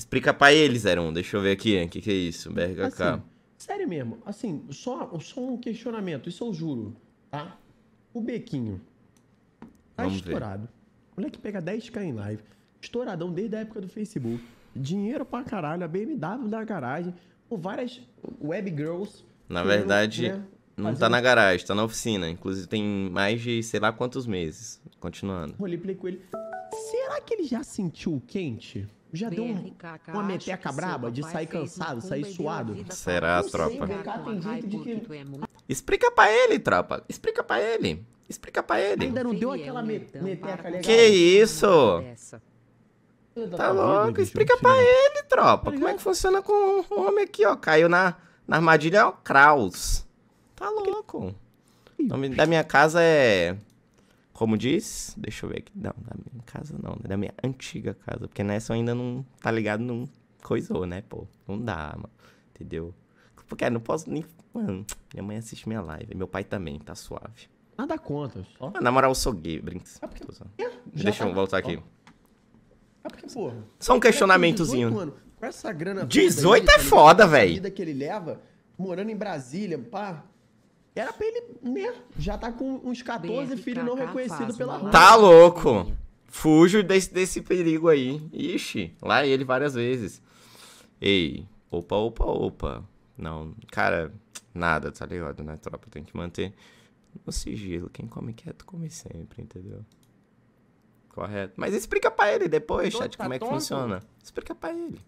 Explica pra eles, Eron. Deixa eu ver aqui. O que, que é isso? BRKK. Assim, sério mesmo. Assim, só, só um questionamento. Isso eu juro, tá? O Bequinho tá Vamos estourado. Ver. moleque pega 10k em live. Estouradão desde a época do Facebook. Dinheiro pra caralho. A BMW da garagem. Com várias web girls. Na verdade, né, não tá na garagem, tá na oficina. Inclusive tem mais de sei lá quantos meses. Continuando. Rolei com ele. Será que ele já sentiu o quente? Já deu um, uma meteca braba de sair cansado, sair suado? Será, sei, tropa? É explica pra ele, tropa. Explica pra ele. Explica pra ele. Ainda não deu aquela né, então, meteca legal. Que isso? Tá, tá louco? Explica pra ele, tropa. Tá Como é que funciona com o homem aqui, ó? Caiu na, na armadilha, ó, é Kraus. Tá louco. O nome da minha casa é... Como diz, deixa eu ver aqui. Não, da minha casa não, né? Da minha antiga casa. Porque nessa eu ainda não, tá ligado, não coisou, né, pô? Não dá, mano. Entendeu? Porque eu não posso nem. Mano, minha mãe assiste minha live. Meu pai também, tá suave. Nada ah, contra, só. Ah, na moral, eu sou gay, brinks. Ah, é porque... deixa tá... eu voltar aqui. É porque, porra. Só um questionamentozinho. 18, mano, com essa grana. 18 aí, é tá foda, velho. A vida que ele leva, morando em Brasília, pá era pra ele, né? Já tá com uns 14 filhos não reconhecidos pela rua. Né? Tá louco! Fujo desse, desse perigo aí. Ixi, lá ele várias vezes. Ei, opa, opa, opa. Não, cara, nada, tá ligado, né, tropa? Tem que manter no sigilo. Quem come quieto, come sempre, entendeu? Correto. Mas explica pra ele depois, chat, tá como é que tonto? funciona. Explica pra ele.